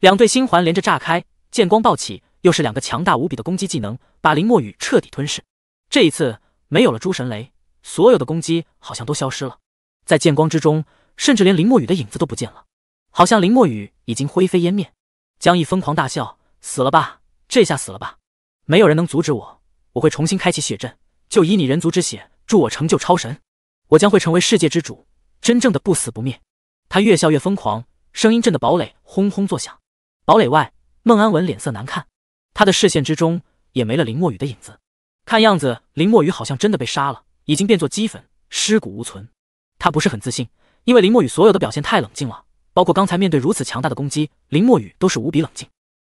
两对星环连着炸开，剑光暴起，又是两个强大无比的攻击技能，把林墨雨彻底吞噬。这一次没有了诸神雷，所有的攻击好像都消失了，在剑光之中，甚至连林墨雨的影子都不见了，好像林墨雨已经灰飞烟灭。江毅疯狂大笑：“死了吧，这下死了吧！没有人能阻止我，我会重新开启血阵，就以你人族之血助我成就超神，我将会成为世界之主，真正的不死不灭。”他越笑越疯狂，声音震得堡垒轰轰作响。堡垒外，孟安文脸色难看，他的视线之中也没了林墨雨的影子。看样子，林墨雨好像真的被杀了，已经变作齑粉，尸骨无存。他不是很自信，因为林墨雨所有的表现太冷静了，包括刚才面对如此强大的攻击，林墨雨都是无比冷静。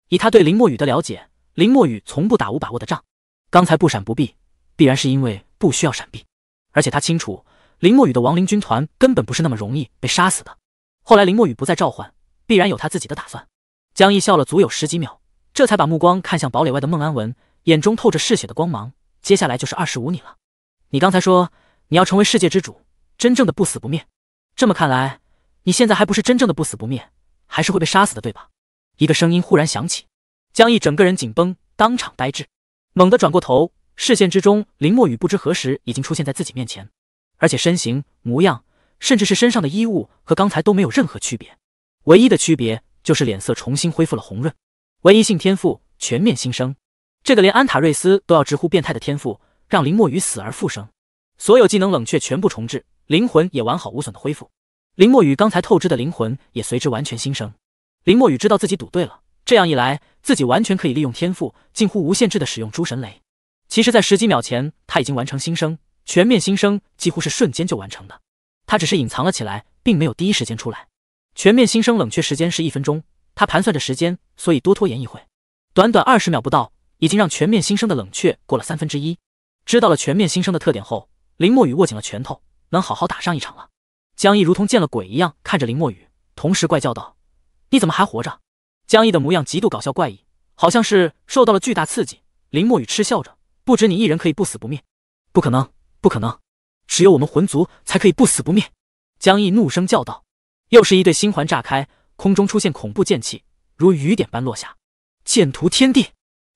以他对林墨雨的了解，林墨雨从不打无把握的仗。刚才不闪不避，必然是因为不需要闪避。而且他清楚，林墨雨的亡灵军团根本不是那么容易被杀死的。后来林墨雨不再召唤，必然有他自己的打算。江毅笑了足有十几秒，这才把目光看向堡垒外的孟安文，眼中透着嗜血的光芒。接下来就是二十五你了，你刚才说你要成为世界之主，真正的不死不灭。这么看来，你现在还不是真正的不死不灭，还是会被杀死的，对吧？一个声音忽然响起，江毅整个人紧绷，当场呆滞，猛地转过头，视线之中，林墨雨不知何时已经出现在自己面前，而且身形、模样，甚至是身上的衣物和刚才都没有任何区别，唯一的区别。就是脸色重新恢复了红润，唯一性天赋全面新生，这个连安塔瑞斯都要直呼变态的天赋让林墨雨死而复生，所有技能冷却全部重置，灵魂也完好无损的恢复。林墨雨刚才透支的灵魂也随之完全新生。林墨雨知道自己赌对了，这样一来，自己完全可以利用天赋，近乎无限制的使用诸神雷。其实，在十几秒前，他已经完成新生，全面新生几乎是瞬间就完成的，他只是隐藏了起来，并没有第一时间出来。全面新生冷却时间是一分钟，他盘算着时间，所以多拖延一会。短短二十秒不到，已经让全面新生的冷却过了三分之一。知道了全面新生的特点后，林墨雨握紧了拳头，能好好打上一场了。江毅如同见了鬼一样看着林墨雨，同时怪叫道：“你怎么还活着？”江毅的模样极度搞笑怪异，好像是受到了巨大刺激。林墨雨嗤笑着：“不止你一人可以不死不灭，不可能，不可能，只有我们魂族才可以不死不灭。”江毅怒声叫道。又是一对星环炸开，空中出现恐怖剑气，如雨点般落下，剑屠天地。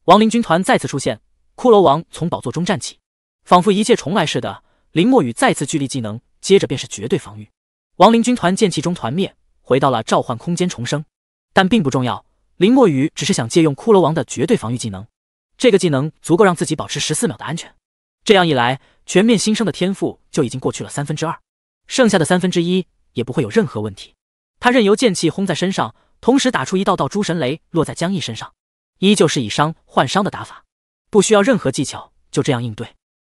亡灵军团再次出现，骷髅王从宝座中站起，仿佛一切重来似的。林墨雨再次聚力技能，接着便是绝对防御。亡灵军团剑气中团灭，回到了召唤空间重生。但并不重要，林墨雨只是想借用骷髅王的绝对防御技能，这个技能足够让自己保持十四秒的安全。这样一来，全面新生的天赋就已经过去了三分之二，剩下的三分之一。也不会有任何问题。他任由剑气轰在身上，同时打出一道道诸神雷落在江毅身上，依旧是以伤换伤的打法，不需要任何技巧，就这样应对。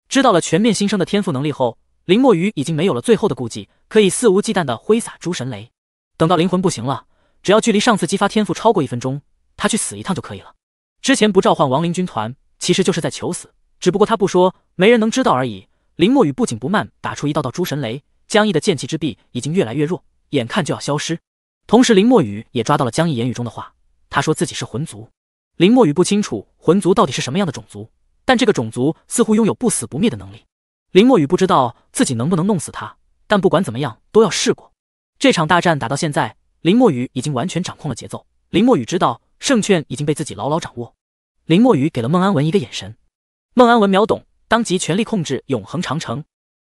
知道了全面新生的天赋能力后，林墨雨已经没有了最后的顾忌，可以肆无忌惮的挥洒诸神雷。等到灵魂不行了，只要距离上次激发天赋超过一分钟，他去死一趟就可以了。之前不召唤亡灵军团，其实就是在求死，只不过他不说，没人能知道而已。林墨雨不紧不慢打出一道道诸神雷。江毅的剑气之壁已经越来越弱，眼看就要消失。同时，林墨雨也抓到了江毅言语中的话。他说自己是魂族。林墨雨不清楚魂族到底是什么样的种族，但这个种族似乎拥有不死不灭的能力。林墨雨不知道自己能不能弄死他，但不管怎么样都要试过。这场大战打到现在，林墨雨已经完全掌控了节奏。林墨雨知道胜券已经被自己牢牢掌握。林墨雨给了孟安文一个眼神，孟安文秒懂，当即全力控制永恒长城，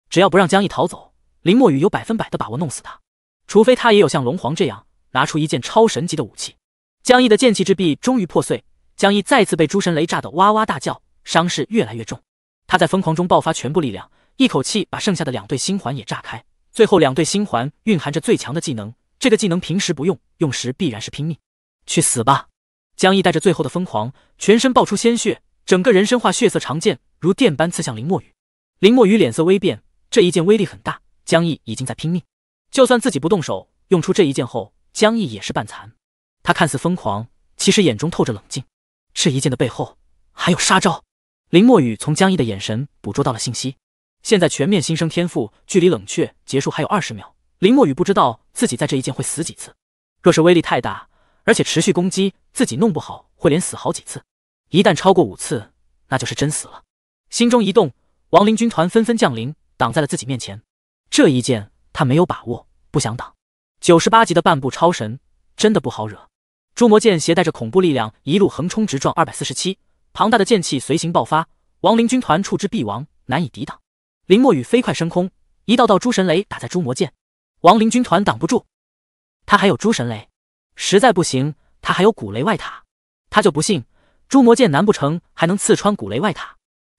只要不让江毅逃走。林墨雨有百分百的把握弄死他，除非他也有像龙皇这样拿出一件超神级的武器。江毅的剑气之壁终于破碎，江毅再次被诸神雷炸得哇哇大叫，伤势越来越重。他在疯狂中爆发全部力量，一口气把剩下的两对星环也炸开。最后两对星环蕴含着最强的技能，这个技能平时不用，用时必然是拼命。去死吧！江毅带着最后的疯狂，全身爆出鲜血，整个人身化血色长剑，如电般刺向林墨雨。林墨雨脸色微变，这一剑威力很大。江毅已经在拼命，就算自己不动手，用出这一剑后，江毅也是半残。他看似疯狂，其实眼中透着冷静。这一剑的背后还有杀招。林墨雨从江毅的眼神捕捉到了信息。现在全面新生天赋距离冷却结束还有二十秒。林墨雨不知道自己在这一剑会死几次。若是威力太大，而且持续攻击，自己弄不好会连死好几次。一旦超过五次，那就是真死了。心中一动，亡灵军团纷纷降临，挡在了自己面前。这一剑他没有把握，不想挡。九十八级的半步超神，真的不好惹。诛魔剑携带着恐怖力量，一路横冲直撞。二百四十七庞大的剑气随行爆发，亡灵军团触之必亡，难以抵挡。林墨雨飞快升空，一道道诸神雷打在诛魔剑，亡灵军团挡不住。他还有诸神雷，实在不行，他还有古雷外塔。他就不信诛魔剑难不成还能刺穿古雷外塔？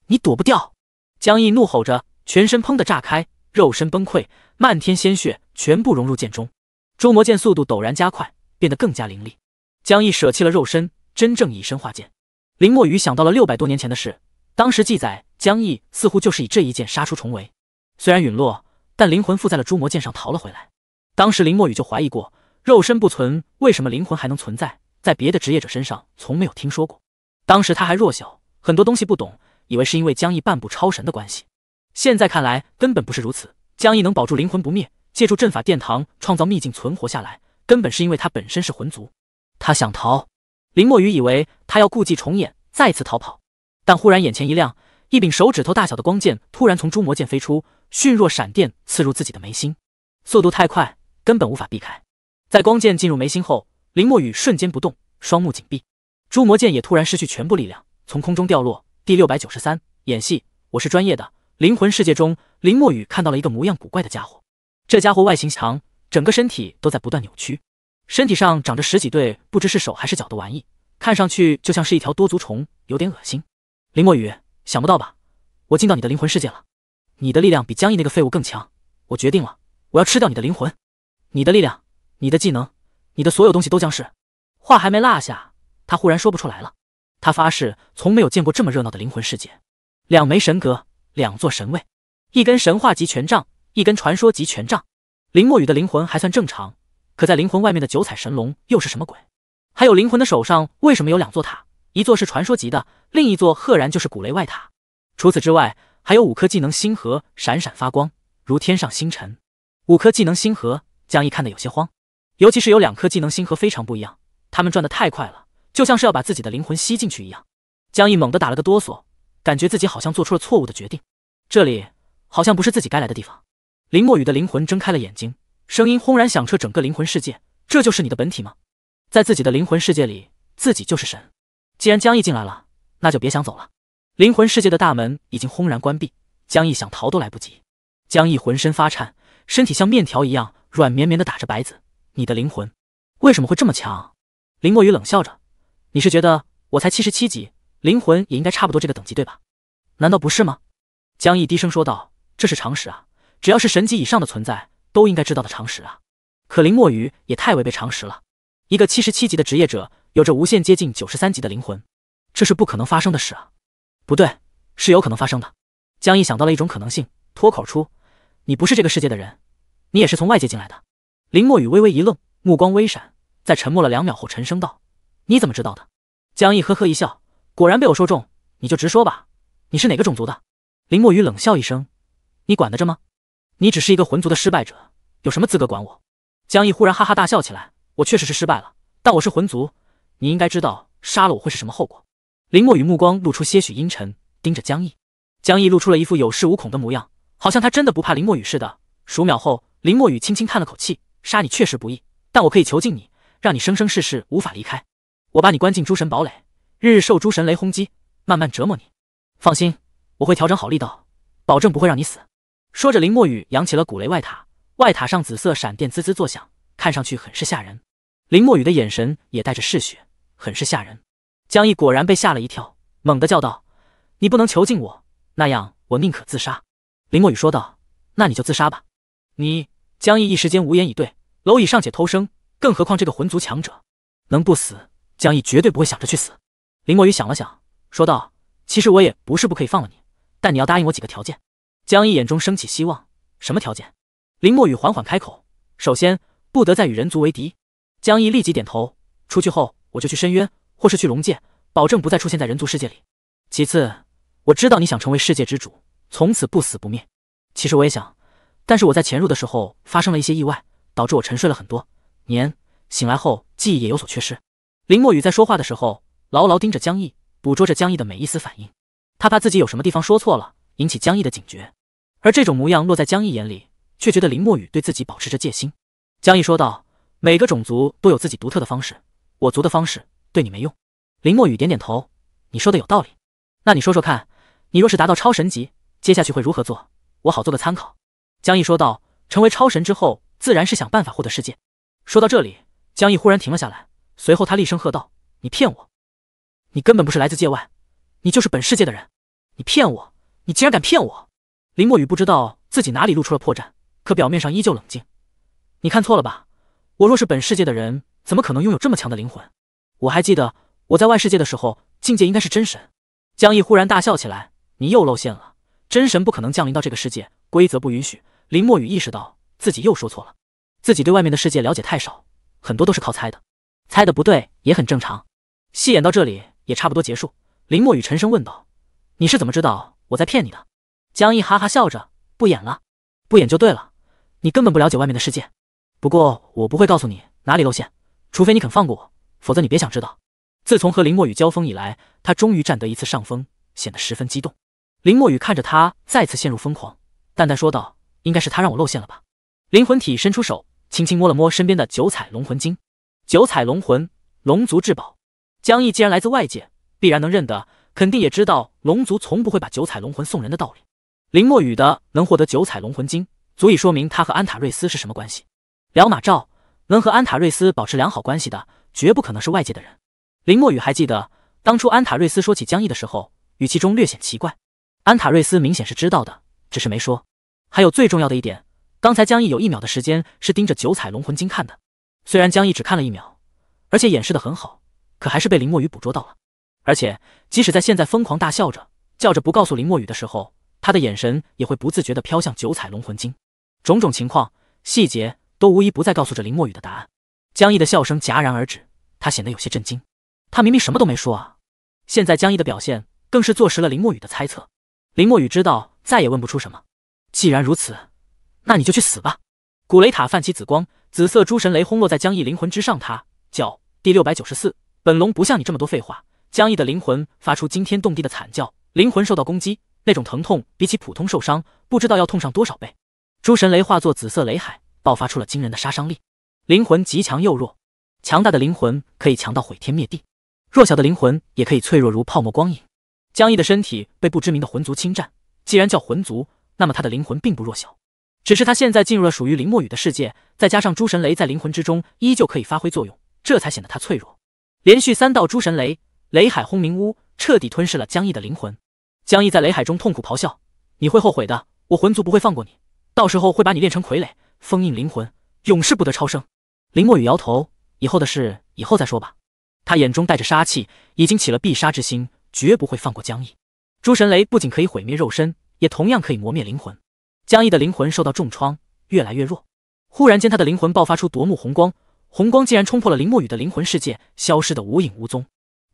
你躲不掉！江毅怒吼着，全身砰的炸开。肉身崩溃，漫天鲜血全部融入剑中，诛魔剑速度陡然加快，变得更加凌厉。江毅舍弃了肉身，真正以身化剑。林墨雨想到了六百多年前的事，当时记载，江毅似乎就是以这一剑杀出重围，虽然陨落，但灵魂附在了诛魔剑上逃了回来。当时林墨雨就怀疑过，肉身不存，为什么灵魂还能存在？在别的职业者身上从没有听说过。当时他还弱小，很多东西不懂，以为是因为江毅半步超神的关系。现在看来根本不是如此。江毅能保住灵魂不灭，借助阵法殿堂创造秘境存活下来，根本是因为他本身是魂族。他想逃，林墨雨以为他要故伎重演，再次逃跑，但忽然眼前一亮，一柄手指头大小的光剑突然从诛魔剑飞出，迅若闪电刺入自己的眉心，速度太快，根本无法避开。在光剑进入眉心后，林墨雨瞬间不动，双目紧闭，诛魔剑也突然失去全部力量，从空中掉落。第六百九十三，演戏，我是专业的。灵魂世界中，林墨雨看到了一个模样古怪的家伙。这家伙外形强，整个身体都在不断扭曲，身体上长着十几对不知是手还是脚的玩意，看上去就像是一条多足虫，有点恶心。林墨雨，想不到吧？我进到你的灵魂世界了。你的力量比江毅那个废物更强。我决定了，我要吃掉你的灵魂。你的力量，你的技能，你的所有东西都将是……话还没落下，他忽然说不出来了。他发誓从没有见过这么热闹的灵魂世界。两枚神格。两座神位，一根神话级权杖，一根传说级权杖。林墨雨的灵魂还算正常，可在灵魂外面的九彩神龙又是什么鬼？还有灵魂的手上为什么有两座塔？一座是传说级的，另一座赫然就是古雷外塔。除此之外，还有五颗技能星核闪闪发光，如天上星辰。五颗技能星核，江毅看的有些慌，尤其是有两颗技能星核非常不一样，他们转的太快了，就像是要把自己的灵魂吸进去一样。江毅猛地打了个哆嗦。感觉自己好像做出了错误的决定，这里好像不是自己该来的地方。林墨雨的灵魂睁开了眼睛，声音轰然响彻整个灵魂世界。这就是你的本体吗？在自己的灵魂世界里，自己就是神。既然江毅进来了，那就别想走了。灵魂世界的大门已经轰然关闭，江毅想逃都来不及。江毅浑身发颤，身体像面条一样软绵绵的打着白子。你的灵魂为什么会这么强？林墨雨冷笑着，你是觉得我才七十七级？灵魂也应该差不多这个等级，对吧？难道不是吗？江毅低声说道：“这是常识啊，只要是神级以上的存在，都应该知道的常识啊。”可林墨雨也太违背常识了，一个七十七级的职业者，有着无限接近九十三级的灵魂，这是不可能发生的事啊！不对，是有可能发生的。江毅想到了一种可能性，脱口出：“你不是这个世界的人，你也是从外界进来的。”林墨雨微微一愣，目光微闪，在沉默了两秒后，沉声道：“你怎么知道的？”江毅呵呵一笑。果然被我说中，你就直说吧，你是哪个种族的？林墨雨冷笑一声，你管得着吗？你只是一个魂族的失败者，有什么资格管我？江毅忽然哈哈大笑起来，我确实是失败了，但我是魂族，你应该知道杀了我会是什么后果。林墨雨目光露出些许阴沉，盯着江毅。江毅露出了一副有恃无恐的模样，好像他真的不怕林墨雨似的。数秒后，林墨雨轻轻叹了口气，杀你确实不易，但我可以囚禁你，让你生生世世无法离开。我把你关进诸神堡垒。日日受诸神雷轰击，慢慢折磨你。放心，我会调整好力道，保证不会让你死。说着，林墨雨扬起了古雷外塔，外塔上紫色闪电滋滋作响，看上去很是吓人。林墨雨的眼神也带着嗜血，很是吓人。江毅果然被吓了一跳，猛地叫道：“你不能囚禁我，那样我宁可自杀。”林墨雨说道：“那你就自杀吧。”你江毅一时间无言以对。蝼蚁尚且偷生，更何况这个魂族强者能不死？江毅绝对不会想着去死。林墨雨想了想，说道：“其实我也不是不可以放了你，但你要答应我几个条件。”江毅眼中升起希望。什么条件？林墨雨缓缓开口：“首先，不得再与人族为敌。”江毅立即点头。出去后，我就去深渊，或是去龙界，保证不再出现在人族世界里。其次，我知道你想成为世界之主，从此不死不灭。其实我也想，但是我在潜入的时候发生了一些意外，导致我沉睡了很多年，醒来后记忆也有所缺失。林墨雨在说话的时候。牢牢盯着江毅，捕捉着江毅的每一丝反应。他怕自己有什么地方说错了，引起江毅的警觉。而这种模样落在江毅眼里，却觉得林墨雨对自己保持着戒心。江毅说道：“每个种族都有自己独特的方式，我族的方式对你没用。”林墨雨点点头：“你说的有道理。那你说说看，你若是达到超神级，接下去会如何做？我好做个参考。”江毅说道：“成为超神之后，自然是想办法获得世界。”说到这里，江毅忽然停了下来，随后他厉声喝道：“你骗我！”你根本不是来自界外，你就是本世界的人。你骗我！你竟然敢骗我！林墨雨不知道自己哪里露出了破绽，可表面上依旧冷静。你看错了吧？我若是本世界的人，怎么可能拥有这么强的灵魂？我还记得我在外世界的时候，境界应该是真神。江毅忽然大笑起来：“你又露馅了！真神不可能降临到这个世界，规则不允许。”林墨雨意识到自己又说错了，自己对外面的世界了解太少，很多都是靠猜的，猜的不对也很正常。戏演到这里。也差不多结束，林墨雨沉声问道：“你是怎么知道我在骗你的？”江毅哈哈笑着：“不演了，不演就对了，你根本不了解外面的世界。不过我不会告诉你哪里露馅，除非你肯放过我，否则你别想知道。”自从和林墨雨交锋以来，他终于占得一次上风，显得十分激动。林墨雨看着他再次陷入疯狂，淡淡说道：“应该是他让我露馅了吧？”灵魂体伸出手，轻轻摸了摸身边的九彩龙魂晶，九彩龙魂，龙族至宝。江毅既然来自外界，必然能认得，肯定也知道龙族从不会把九彩龙魂送人的道理。林墨雨的能获得九彩龙魂晶，足以说明他和安塔瑞斯是什么关系。辽马赵能和安塔瑞斯保持良好关系的，绝不可能是外界的人。林墨雨还记得，当初安塔瑞斯说起江毅的时候，语气中略显奇怪。安塔瑞斯明显是知道的，只是没说。还有最重要的一点，刚才江毅有一秒的时间是盯着九彩龙魂晶看的。虽然江毅只看了一秒，而且掩饰的很好。可还是被林墨雨捕捉到了，而且即使在现在疯狂大笑着叫着不告诉林墨雨的时候，他的眼神也会不自觉的飘向九彩龙魂经。种种情况细节都无一不在告诉着林墨雨的答案。江毅的笑声戛然而止，他显得有些震惊，他明明什么都没说啊！现在江毅的表现更是坐实了林墨雨的猜测。林墨雨知道再也问不出什么，既然如此，那你就去死吧！古雷塔泛起紫光，紫色诸神雷轰落在江毅灵魂之上，他叫第六百九十四。本龙不像你这么多废话。江毅的灵魂发出惊天动地的惨叫，灵魂受到攻击，那种疼痛比起普通受伤，不知道要痛上多少倍。诸神雷化作紫色雷海，爆发出了惊人的杀伤力。灵魂极强又弱，强大的灵魂可以强到毁天灭地，弱小的灵魂也可以脆弱如泡沫光影。江毅的身体被不知名的魂族侵占，既然叫魂族，那么他的灵魂并不弱小，只是他现在进入了属于林墨雨的世界，再加上诸神雷在灵魂之中依旧可以发挥作用，这才显得他脆弱。连续三道诸神雷，雷海轰鸣，乌彻底吞噬了江毅的灵魂。江毅在雷海中痛苦咆哮：“你会后悔的，我魂族不会放过你，到时候会把你炼成傀儡，封印灵魂，永世不得超生。”林墨雨摇头：“以后的事，以后再说吧。”他眼中带着杀气，已经起了必杀之心，绝不会放过江毅。诸神雷不仅可以毁灭肉身，也同样可以磨灭灵魂。江毅的灵魂受到重创，越来越弱。忽然间，他的灵魂爆发出夺目红光。红光竟然冲破了林墨雨的灵魂世界，消失的无影无踪。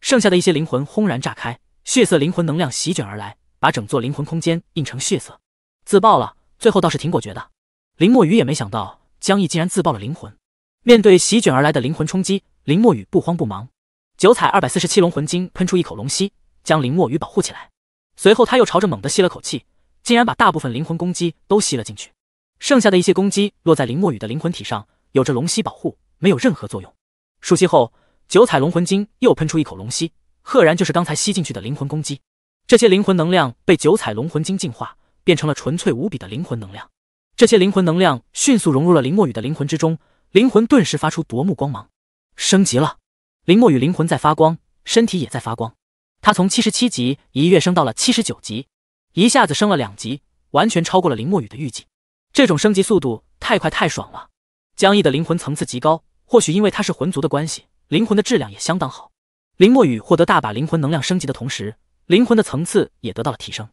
剩下的一些灵魂轰然炸开，血色灵魂能量席卷而来，把整座灵魂空间映成血色。自爆了，最后倒是挺果决的。林墨雨也没想到江毅竟然自爆了灵魂。面对席卷而来的灵魂冲击，林墨雨不慌不忙，九彩二百四十七龙魂晶喷出一口龙息，将林墨雨保护起来。随后他又朝着猛地吸了口气，竟然把大部分灵魂攻击都吸了进去。剩下的一些攻击落在林墨雨的灵魂体上，有着龙息保护。没有任何作用。数息后，九彩龙魂晶又喷出一口龙息，赫然就是刚才吸进去的灵魂攻击。这些灵魂能量被九彩龙魂晶净化，变成了纯粹无比的灵魂能量。这些灵魂能量迅速融入了林墨雨的灵魂之中，灵魂顿时发出夺目光芒，升级了。林墨雨灵魂在发光，身体也在发光。他从七十七级一跃升到了七十九级，一下子升了两级，完全超过了林墨雨的预计。这种升级速度太快太爽了。江毅的灵魂层次极高，或许因为他是魂族的关系，灵魂的质量也相当好。林墨雨获得大把灵魂能量升级的同时，灵魂的层次也得到了提升。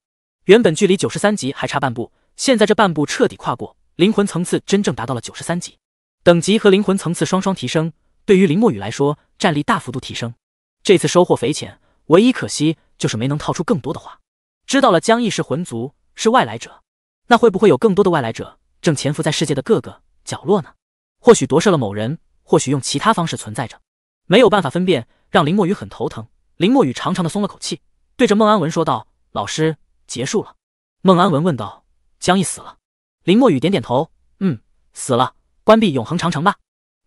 原本距离九十三级还差半步，现在这半步彻底跨过，灵魂层次真正达到了九十三级。等级和灵魂层次双双提升，对于林墨雨来说，战力大幅度提升。这次收获匪浅，唯一可惜就是没能套出更多的话。知道了江毅是魂族，是外来者，那会不会有更多的外来者正潜伏在世界的各个角落呢？或许夺舍了某人，或许用其他方式存在着，没有办法分辨，让林墨雨很头疼。林墨雨长长的松了口气，对着孟安文说道：“老师，结束了。”孟安文问道：“江毅死了？”林墨雨点点头：“嗯，死了。关闭永恒长城吧。”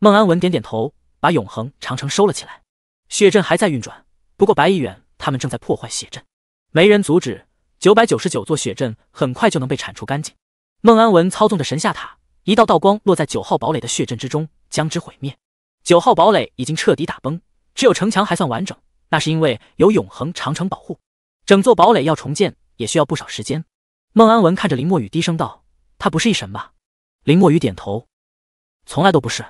孟安文点点头，把永恒长城收了起来。血阵还在运转，不过白亦远他们正在破坏血阵，没人阻止。九百九十九座血阵很快就能被铲除干净。孟安文操纵着神下塔。一道道光落在九号堡垒的血阵之中，将之毁灭。九号堡垒已经彻底打崩，只有城墙还算完整，那是因为有永恒长城保护。整座堡垒要重建也需要不少时间。孟安文看着林墨雨，低声道：“他不是一神吧？”林墨雨点头：“从来都不是。”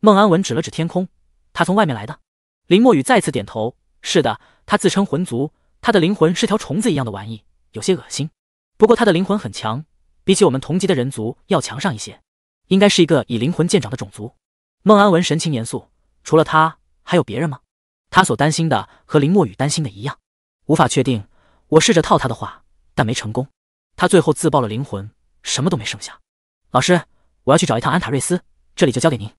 孟安文指了指天空：“他从外面来的。”林墨雨再次点头：“是的，他自称魂族，他的灵魂是条虫子一样的玩意，有些恶心。不过他的灵魂很强，比起我们同级的人族要强上一些。”应该是一个以灵魂见长的种族。孟安文神情严肃，除了他，还有别人吗？他所担心的和林墨雨担心的一样，无法确定。我试着套他的话，但没成功。他最后自爆了灵魂，什么都没剩下。老师，我要去找一趟安塔瑞斯，这里就交给您。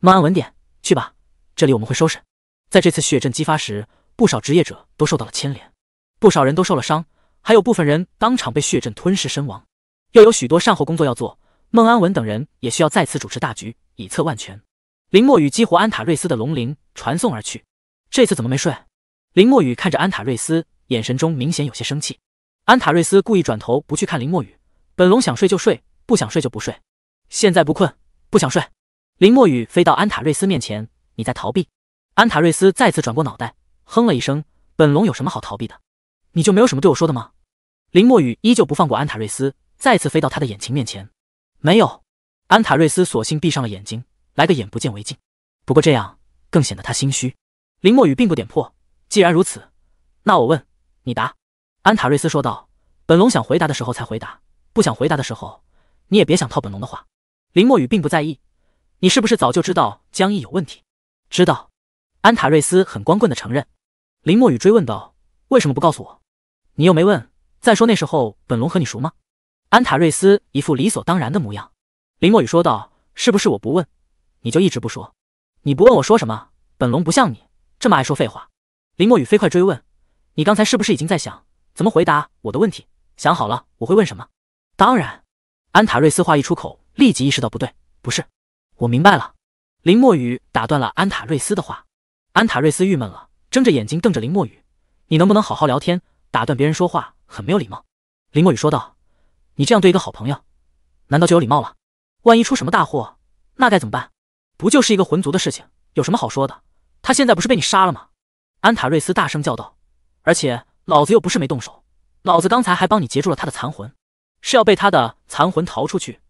孟安稳点，去吧。这里我们会收拾。在这次血阵激发时，不少职业者都受到了牵连，不少人都受了伤，还有部分人当场被血阵吞噬身亡，又有许多善后工作要做。孟安文等人也需要再次主持大局，以策万全。林墨雨激活安塔瑞斯的龙鳞，传送而去。这次怎么没睡？林墨雨看着安塔瑞斯，眼神中明显有些生气。安塔瑞斯故意转头不去看林墨雨，本龙想睡就睡，不想睡就不睡。现在不困，不想睡。林墨雨飞到安塔瑞斯面前，你在逃避。安塔瑞斯再次转过脑袋，哼了一声。本龙有什么好逃避的？你就没有什么对我说的吗？林墨雨依旧不放过安塔瑞斯，再次飞到他的眼睛面前。没有，安塔瑞斯索性闭上了眼睛，来个眼不见为净。不过这样更显得他心虚。林墨雨并不点破，既然如此，那我问你答。安塔瑞斯说道：“本龙想回答的时候才回答，不想回答的时候，你也别想套本龙的话。”林墨雨并不在意，你是不是早就知道江毅有问题？知道。安塔瑞斯很光棍的承认。林墨雨追问道：“为什么不告诉我？你又没问。再说那时候本龙和你熟吗？”安塔瑞斯一副理所当然的模样，林墨雨说道：“是不是我不问，你就一直不说？你不问我说什么？本龙不像你这么爱说废话。”林墨雨飞快追问：“你刚才是不是已经在想怎么回答我的问题？想好了我会问什么？”当然，安塔瑞斯话一出口，立即意识到不对，不是。我明白了。林墨雨打断了安塔瑞斯的话。安塔瑞斯郁闷了，睁着眼睛瞪着林墨雨：“你能不能好好聊天？打断别人说话很没有礼貌。”林墨雨说道。你这样对一个好朋友，难道就有礼貌了？万一出什么大祸，那该怎么办？不就是一个魂族的事情，有什么好说的？他现在不是被你杀了吗？安塔瑞斯大声叫道。而且老子又不是没动手，老子刚才还帮你截住了他的残魂，是要被他的残魂逃出去，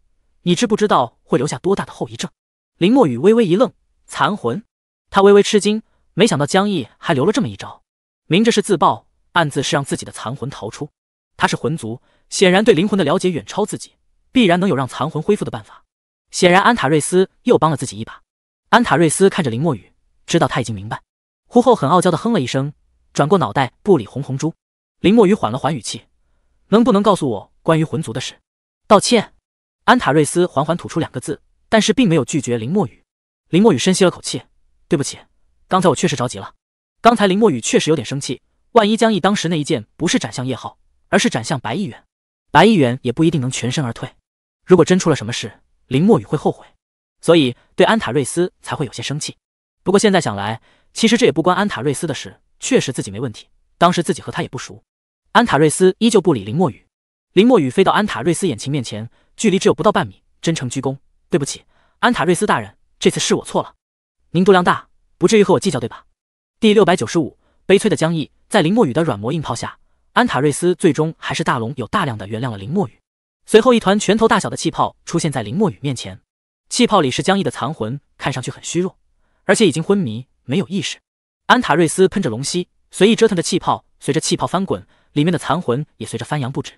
你知不知道会留下多大的后遗症？林墨雨微微一愣，残魂，他微微吃惊，没想到江毅还留了这么一招，明着是自爆，暗自是让自己的残魂逃出。他是魂族，显然对灵魂的了解远超自己，必然能有让残魂恢复的办法。显然安塔瑞斯又帮了自己一把。安塔瑞斯看着林墨雨，知道他已经明白。胡后很傲娇的哼了一声，转过脑袋不理红红珠。林墨雨缓了缓语气：“能不能告诉我关于魂族的事？”道歉。安塔瑞斯缓缓吐出两个字，但是并没有拒绝林墨雨。林墨雨深吸了口气：“对不起，刚才我确实着急了。刚才林墨雨确实有点生气，万一江毅当时那一剑不是斩向叶浩……”而是斩向白议员。白议员也不一定能全身而退。如果真出了什么事，林墨雨会后悔，所以对安塔瑞斯才会有些生气。不过现在想来，其实这也不关安塔瑞斯的事，确实自己没问题。当时自己和他也不熟。安塔瑞斯依旧不理林墨雨，林墨雨飞到安塔瑞斯眼睛面前，距离只有不到半米，真诚鞠躬：“对不起，安塔瑞斯大人，这次是我错了。您度量大，不至于和我计较对吧？”第六百九十五悲催的江毅在林墨雨的软磨硬泡下。安塔瑞斯最终还是大龙有大量的原谅了林墨雨。随后，一团拳头大小的气泡出现在林墨雨面前，气泡里是江毅的残魂，看上去很虚弱，而且已经昏迷，没有意识。安塔瑞斯喷着龙息，随意折腾着气泡，随着气泡翻滚，里面的残魂也随着翻扬不止。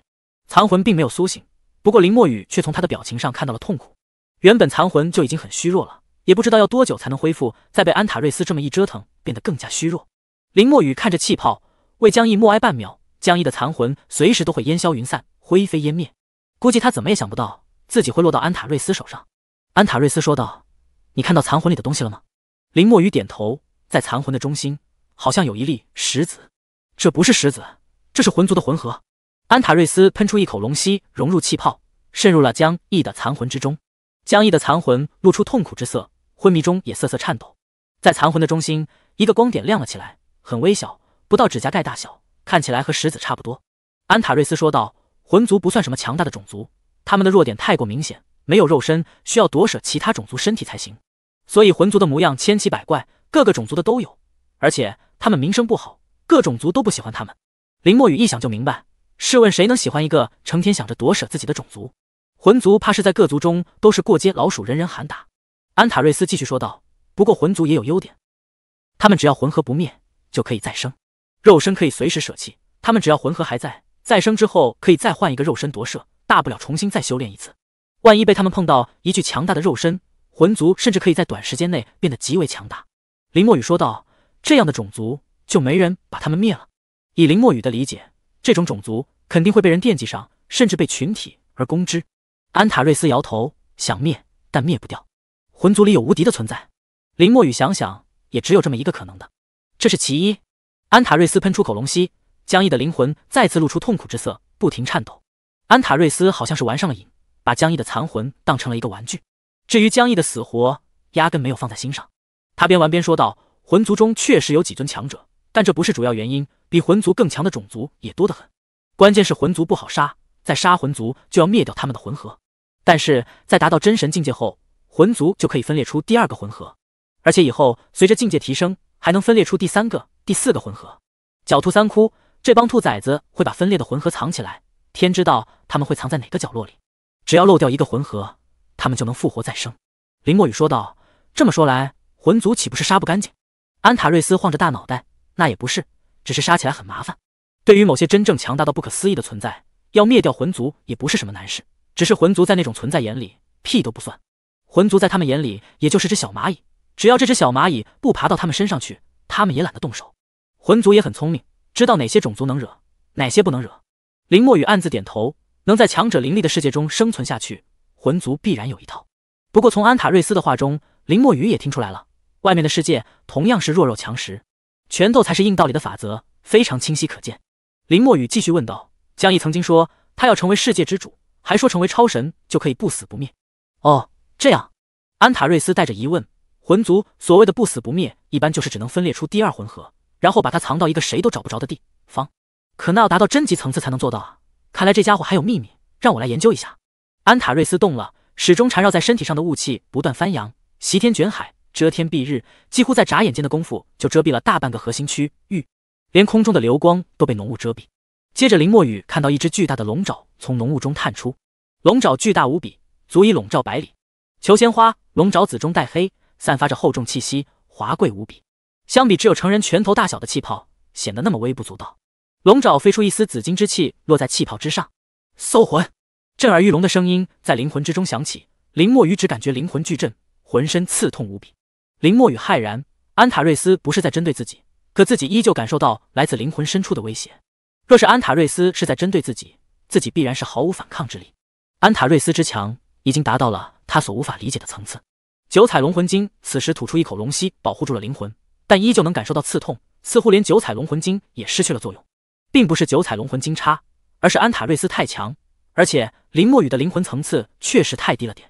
残魂并没有苏醒，不过林墨雨却从他的表情上看到了痛苦。原本残魂就已经很虚弱了，也不知道要多久才能恢复。再被安塔瑞斯这么一折腾，变得更加虚弱。林墨雨看着气泡，为江毅默哀半秒。江毅的残魂随时都会烟消云散，灰飞烟灭。估计他怎么也想不到自己会落到安塔瑞斯手上。安塔瑞斯说道：“你看到残魂里的东西了吗？”林墨雨点头，在残魂的中心好像有一粒石子。这不是石子，这是魂族的魂核。安塔瑞斯喷出一口龙息，融入气泡，渗入了江毅的残魂之中。江毅的残魂露出痛苦之色，昏迷中也瑟瑟颤抖。在残魂的中心，一个光点亮了起来，很微小，不到指甲盖大小。看起来和石子差不多，安塔瑞斯说道。魂族不算什么强大的种族，他们的弱点太过明显，没有肉身，需要夺舍其他种族身体才行。所以魂族的模样千奇百怪，各个种族的都有。而且他们名声不好，各种族都不喜欢他们。林墨雨一想就明白，试问谁能喜欢一个成天想着夺舍自己的种族？魂族怕是在各族中都是过街老鼠，人人喊打。安塔瑞斯继续说道，不过魂族也有优点，他们只要魂核不灭，就可以再生。肉身可以随时舍弃，他们只要魂核还在，再生之后可以再换一个肉身夺舍，大不了重新再修炼一次。万一被他们碰到一具强大的肉身，魂族甚至可以在短时间内变得极为强大。林墨雨说道：“这样的种族，就没人把他们灭了。以林墨雨的理解，这种种族肯定会被人惦记上，甚至被群体而攻之。”安塔瑞斯摇头：“想灭，但灭不掉。魂族里有无敌的存在。”林墨雨想想，也只有这么一个可能的，这是其一。安塔瑞斯喷出口龙息，江毅的灵魂再次露出痛苦之色，不停颤抖。安塔瑞斯好像是玩上了瘾，把江毅的残魂当成了一个玩具。至于江毅的死活，压根没有放在心上。他边玩边说道：“魂族中确实有几尊强者，但这不是主要原因。比魂族更强的种族也多得很。关键是魂族不好杀，再杀魂族就要灭掉他们的魂核。但是在达到真神境界后，魂族就可以分裂出第二个魂核，而且以后随着境界提升，还能分裂出第三个。”第四个魂核，狡兔三窟，这帮兔崽子会把分裂的魂核藏起来，天知道他们会藏在哪个角落里。只要漏掉一个魂核，他们就能复活再生。林墨雨说道：“这么说来，魂族岂不是杀不干净？”安塔瑞斯晃着大脑袋：“那也不是，只是杀起来很麻烦。对于某些真正强大到不可思议的存在，要灭掉魂族也不是什么难事。只是魂族在那种存在眼里屁都不算，魂族在他们眼里也就是只小蚂蚁。只要这只小蚂蚁不爬到他们身上去。”他们也懒得动手，魂族也很聪明，知道哪些种族能惹，哪些不能惹。林墨雨暗自点头，能在强者林立的世界中生存下去，魂族必然有一套。不过从安塔瑞斯的话中，林墨雨也听出来了，外面的世界同样是弱肉强食，拳头才是硬道理的法则，非常清晰可见。林墨雨继续问道：“江毅曾经说他要成为世界之主，还说成为超神就可以不死不灭。哦，这样？”安塔瑞斯带着疑问。魂族所谓的不死不灭，一般就是只能分裂出第二魂核，然后把它藏到一个谁都找不着的地方。可那要达到真级层次才能做到啊！看来这家伙还有秘密，让我来研究一下。安塔瑞斯动了，始终缠绕在身体上的雾气不断翻扬，席天卷海，遮天蔽日，几乎在眨眼间的功夫就遮蔽了大半个核心区域，连空中的流光都被浓雾遮蔽。接着，林墨雨看到一只巨大的龙爪从浓雾中探出，龙爪巨大无比，足以笼罩百里。求鲜花，龙爪紫中带黑。散发着厚重气息，华贵无比。相比只有成人拳头大小的气泡，显得那么微不足道。龙爪飞出一丝紫金之气，落在气泡之上。搜魂！震耳欲聋的声音在灵魂之中响起。林墨雨只感觉灵魂巨震，浑身刺痛无比。林墨雨骇然，安塔瑞斯不是在针对自己，可自己依旧感受到来自灵魂深处的威胁。若是安塔瑞斯是在针对自己，自己必然是毫无反抗之力。安塔瑞斯之强，已经达到了他所无法理解的层次。九彩龙魂晶此时吐出一口龙息，保护住了灵魂，但依旧能感受到刺痛，似乎连九彩龙魂晶也失去了作用。并不是九彩龙魂晶差，而是安塔瑞斯太强，而且林墨雨的灵魂层次确实太低了点。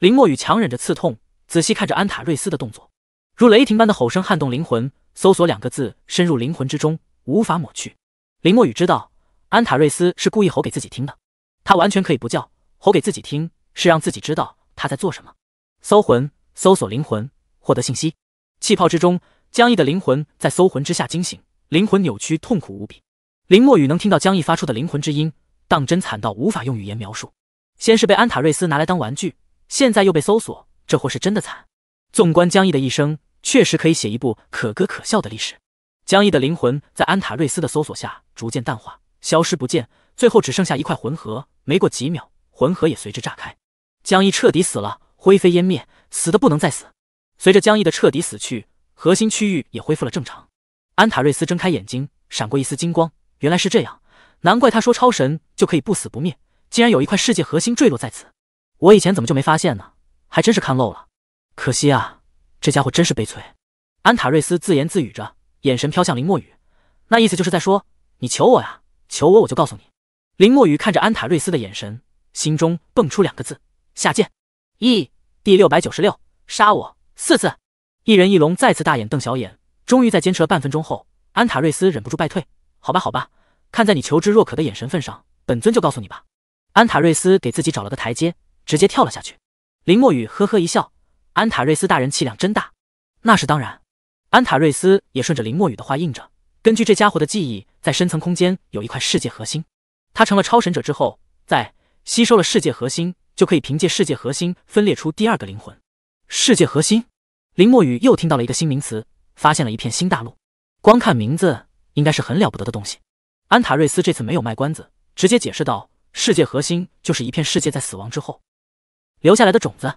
林墨雨强忍着刺痛，仔细看着安塔瑞斯的动作，如雷霆般的吼声撼动灵魂，搜索两个字深入灵魂之中，无法抹去。林墨雨知道，安塔瑞斯是故意吼给自己听的，他完全可以不叫，吼给自己听是让自己知道他在做什么，搜魂。搜索灵魂，获得信息。气泡之中，江毅的灵魂在搜魂之下惊醒，灵魂扭曲，痛苦无比。林墨雨能听到江毅发出的灵魂之音，当真惨到无法用语言描述。先是被安塔瑞斯拿来当玩具，现在又被搜索，这货是真的惨。纵观江毅的一生，确实可以写一部可歌可笑的历史。江毅的灵魂在安塔瑞斯的搜索下逐渐淡化，消失不见，最后只剩下一块魂核。没过几秒，魂核也随之炸开，江毅彻底死了，灰飞烟灭。死的不能再死，随着江毅的彻底死去，核心区域也恢复了正常。安塔瑞斯睁开眼睛，闪过一丝金光。原来是这样，难怪他说超神就可以不死不灭，竟然有一块世界核心坠落在此。我以前怎么就没发现呢？还真是看漏了。可惜啊，这家伙真是悲催。安塔瑞斯自言自语着，眼神飘向林墨雨，那意思就是在说，你求我呀，求我我就告诉你。林墨雨看着安塔瑞斯的眼神，心中蹦出两个字：下贱。一第六百九十六，杀我四次。一人一龙再次大眼瞪小眼，终于在坚持了半分钟后，安塔瑞斯忍不住败退。好吧，好吧，看在你求知若渴的眼神份上，本尊就告诉你吧。安塔瑞斯给自己找了个台阶，直接跳了下去。林墨雨呵呵一笑，安塔瑞斯大人气量真大。那是当然。安塔瑞斯也顺着林墨雨的话应着。根据这家伙的记忆，在深层空间有一块世界核心。他成了超神者之后，在吸收了世界核心。就可以凭借世界核心分裂出第二个灵魂。世界核心，林墨雨又听到了一个新名词，发现了一片新大陆。光看名字，应该是很了不得的东西。安塔瑞斯这次没有卖关子，直接解释道：“世界核心就是一片世界在死亡之后留下来的种子。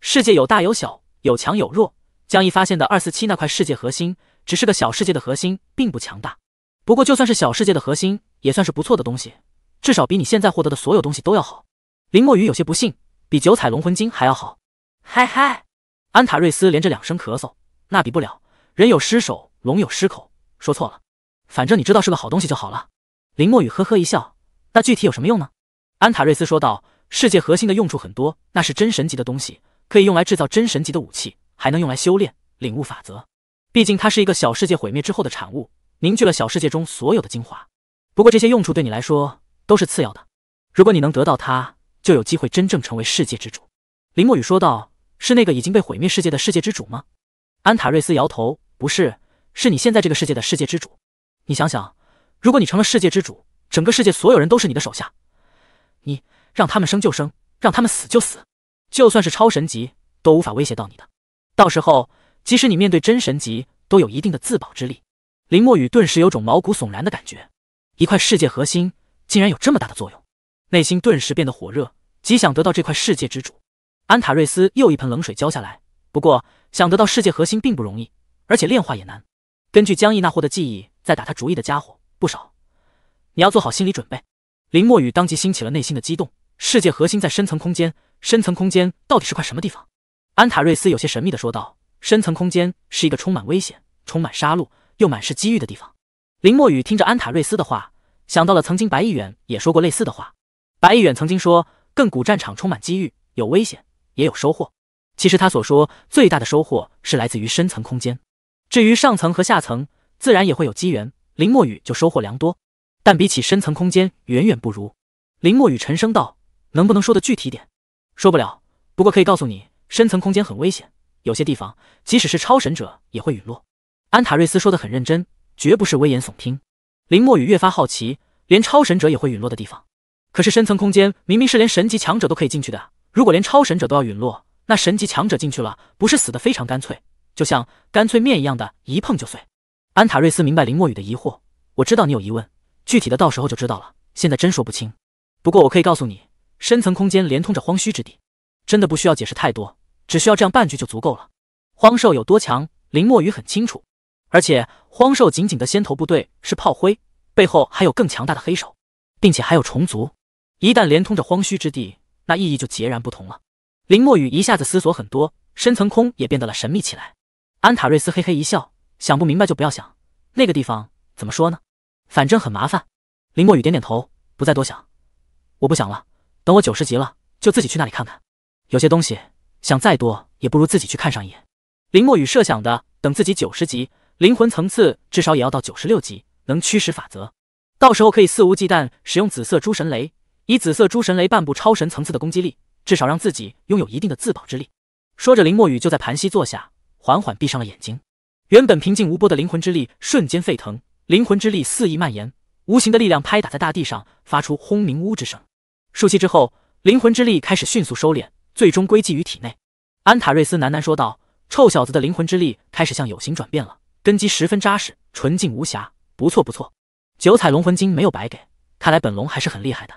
世界有大有小，有强有弱。江毅发现的二四七那块世界核心，只是个小世界的核心，并不强大。不过就算是小世界的核心，也算是不错的东西，至少比你现在获得的所有东西都要好。”林墨雨有些不信，比九彩龙魂晶还要好。嗨嗨，安塔瑞斯连着两声咳嗽，那比不了。人有失手，龙有失口，说错了。反正你知道是个好东西就好了。林墨雨呵呵一笑，那具体有什么用呢？安塔瑞斯说道：“世界核心的用处很多，那是真神级的东西，可以用来制造真神级的武器，还能用来修炼、领悟法则。毕竟它是一个小世界毁灭之后的产物，凝聚了小世界中所有的精华。不过这些用处对你来说都是次要的，如果你能得到它。”就有机会真正成为世界之主，林墨雨说道：“是那个已经被毁灭世界的世界之主吗？”安塔瑞斯摇头：“不是，是你现在这个世界的世界之主。你想想，如果你成了世界之主，整个世界所有人都是你的手下，你让他们生就生，让他们死就死，就算是超神级都无法威胁到你的。到时候，即使你面对真神级，都有一定的自保之力。”林墨雨顿时有种毛骨悚然的感觉，一块世界核心竟然有这么大的作用。内心顿时变得火热，极想得到这块世界之主。安塔瑞斯又一盆冷水浇下来，不过想得到世界核心并不容易，而且炼化也难。根据江毅那货的记忆，在打他主意的家伙不少，你要做好心理准备。林墨雨当即兴起了内心的激动。世界核心在深层空间，深层空间到底是块什么地方？安塔瑞斯有些神秘的说道：“深层空间是一个充满危险、充满杀戮，又满是机遇的地方。”林墨雨听着安塔瑞斯的话，想到了曾经白一远也说过类似的话。白逸远曾经说，亘古战场充满机遇，有危险，也有收获。其实他所说最大的收获是来自于深层空间，至于上层和下层，自然也会有机缘。林墨雨就收获良多，但比起深层空间远远不如。林墨雨沉声道：“能不能说的具体点？”“说不了，不过可以告诉你，深层空间很危险，有些地方即使是超神者也会陨落。”安塔瑞斯说的很认真，绝不是危言耸听。林墨雨越发好奇，连超神者也会陨落的地方。可是深层空间明明是连神级强者都可以进去的，如果连超神者都要陨落，那神级强者进去了不是死得非常干脆，就像干脆面一样的一碰就碎。安塔瑞斯明白林墨雨的疑惑，我知道你有疑问，具体的到时候就知道了，现在真说不清。不过我可以告诉你，深层空间连通着荒墟之地，真的不需要解释太多，只需要这样半句就足够了。荒兽有多强，林墨雨很清楚，而且荒兽仅仅的先头部队是炮灰，背后还有更强大的黑手，并且还有虫族。一旦连通着荒墟之地，那意义就截然不同了。林墨雨一下子思索很多，深层空也变得了神秘起来。安塔瑞斯嘿嘿一笑，想不明白就不要想，那个地方怎么说呢？反正很麻烦。林墨雨点点头，不再多想。我不想了，等我九十级了，就自己去那里看看。有些东西想再多，也不如自己去看上一眼。林墨雨设想的，等自己九十级，灵魂层次至少也要到九十六级，能驱使法则，到时候可以肆无忌惮使用紫色诸神雷。以紫色诸神雷半步超神层次的攻击力，至少让自己拥有一定的自保之力。说着，林墨雨就在盘膝坐下，缓缓闭上了眼睛。原本平静无波的灵魂之力瞬间沸腾，灵魂之力肆意蔓延，无形的力量拍打在大地上，发出轰鸣呜之声。数息之后，灵魂之力开始迅速收敛，最终归寂于体内。安塔瑞斯喃喃说道：“臭小子的灵魂之力开始向有形转变了，根基十分扎实，纯净无瑕，不错不错。九彩龙魂晶没有白给，看来本龙还是很厉害的。”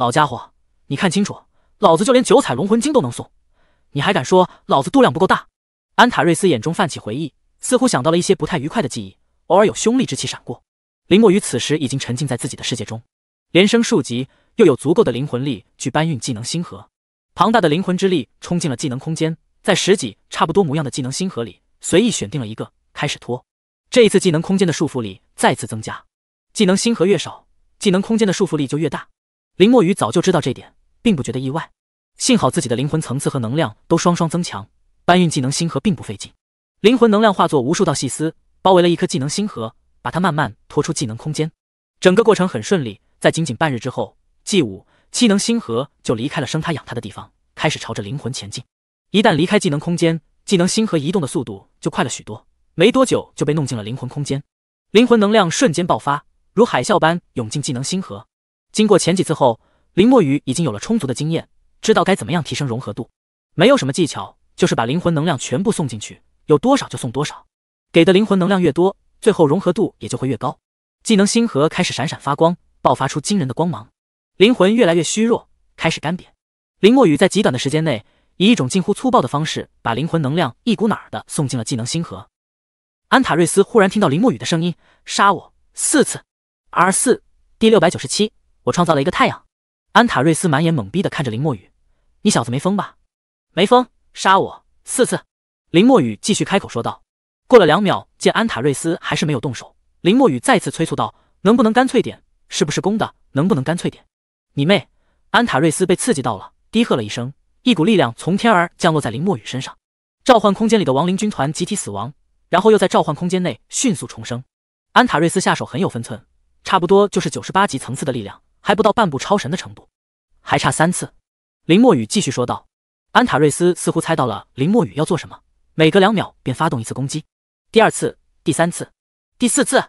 老家伙，你看清楚，老子就连九彩龙魂晶都能送，你还敢说老子度量不够大？安塔瑞斯眼中泛起回忆，似乎想到了一些不太愉快的记忆，偶尔有凶戾之气闪过。林墨雨此时已经沉浸在自己的世界中，连升数级，又有足够的灵魂力去搬运技能星河，庞大的灵魂之力冲进了技能空间，在十几差不多模样的技能星河里随意选定了一个开始拖。这一次技能空间的束缚力再次增加，技能星河越少，技能空间的束缚力就越大。林墨雨早就知道这点，并不觉得意外。幸好自己的灵魂层次和能量都双双增强，搬运技能星核并不费劲。灵魂能量化作无数道细丝，包围了一颗技能星核，把它慢慢拖出技能空间。整个过程很顺利，在仅仅半日之后，第五技能星核就离开了生他养他的地方，开始朝着灵魂前进。一旦离开技能空间，技能星核移动的速度就快了许多。没多久就被弄进了灵魂空间，灵魂能量瞬间爆发，如海啸般涌进技能星核。经过前几次后，林墨雨已经有了充足的经验，知道该怎么样提升融合度。没有什么技巧，就是把灵魂能量全部送进去，有多少就送多少。给的灵魂能量越多，最后融合度也就会越高。技能星河开始闪闪发光，爆发出惊人的光芒。灵魂越来越虚弱，开始干瘪。林墨雨在极短的时间内，以一种近乎粗暴的方式，把灵魂能量一股脑的送进了技能星河。安塔瑞斯忽然听到林墨雨的声音：“杀我四次，R 四，第六百九十七。”我创造了一个太阳，安塔瑞斯满眼懵逼的看着林墨雨：“你小子没疯吧？没疯，杀我四次。”林墨雨继续开口说道。过了两秒，见安塔瑞斯还是没有动手，林墨雨再次催促道：“能不能干脆点？是不是公的？能不能干脆点？”你妹！安塔瑞斯被刺激到了，低喝了一声，一股力量从天而降落在林墨雨身上，召唤空间里的亡灵军团集体死亡，然后又在召唤空间内迅速重生。安塔瑞斯下手很有分寸，差不多就是九十八级层次的力量。还不到半步超神的程度，还差三次。林墨雨继续说道。安塔瑞斯似乎猜到了林墨雨要做什么，每隔两秒便发动一次攻击。第二次，第三次，第四次，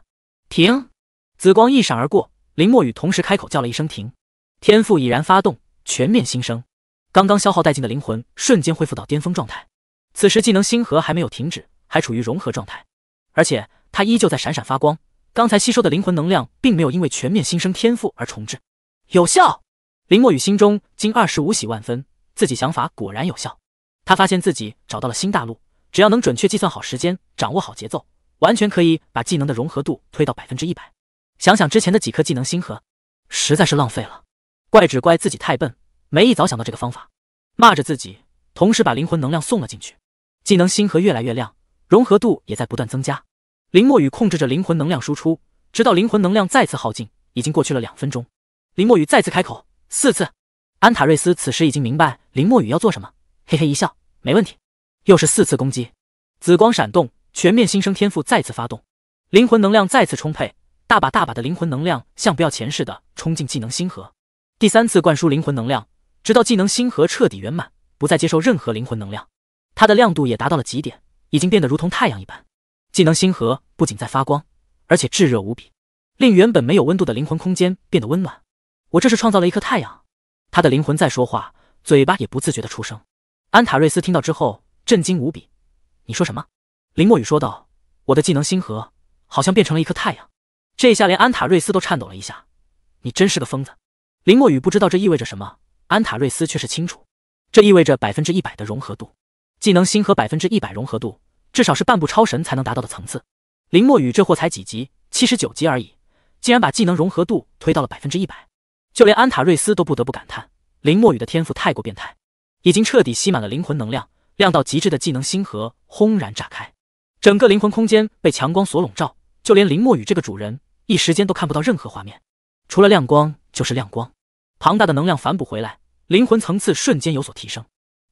停！紫光一闪而过，林墨雨同时开口叫了一声“停”。天赋已然发动，全面新生。刚刚消耗殆尽的灵魂瞬间恢复到巅峰状态。此时技能星河还没有停止，还处于融合状态，而且它依旧在闪闪发光。刚才吸收的灵魂能量并没有因为全面新生天赋而重置，有效。林墨雨心中惊二十五喜万分，自己想法果然有效。他发现自己找到了新大陆，只要能准确计算好时间，掌握好节奏，完全可以把技能的融合度推到百分之一百。想想之前的几颗技能星核，实在是浪费了。怪只怪自己太笨，没一早想到这个方法，骂着自己，同时把灵魂能量送了进去。技能星核越来越亮，融合度也在不断增加。林墨雨控制着灵魂能量输出，直到灵魂能量再次耗尽。已经过去了两分钟，林墨雨再次开口：“四次。”安塔瑞斯此时已经明白林墨雨要做什么，嘿嘿一笑：“没问题。”又是四次攻击，紫光闪动，全面新生天赋再次发动，灵魂能量再次充沛，大把大把的灵魂能量像不要钱似的冲进技能星河。第三次灌输灵魂能量，直到技能星河彻底圆满，不再接受任何灵魂能量，它的亮度也达到了极点，已经变得如同太阳一般。技能星河不仅在发光，而且炙热无比，令原本没有温度的灵魂空间变得温暖。我这是创造了一颗太阳。他的灵魂在说话，嘴巴也不自觉的出声。安塔瑞斯听到之后震惊无比：“你说什么？”林墨雨说道：“我的技能星河好像变成了一颗太阳。”这下连安塔瑞斯都颤抖了一下。“你真是个疯子！”林墨雨不知道这意味着什么，安塔瑞斯却是清楚，这意味着百分之一百的融合度。技能星河百分之一百融合度。至少是半步超神才能达到的层次。林墨雨这货才几级，七十九级而已，竟然把技能融合度推到了百分之一百。就连安塔瑞斯都不得不感叹，林墨雨的天赋太过变态，已经彻底吸满了灵魂能量。亮到极致的技能星河轰然炸开，整个灵魂空间被强光所笼罩，就连林墨雨这个主人一时间都看不到任何画面，除了亮光就是亮光。庞大的能量反哺回来，灵魂层次瞬间有所提升。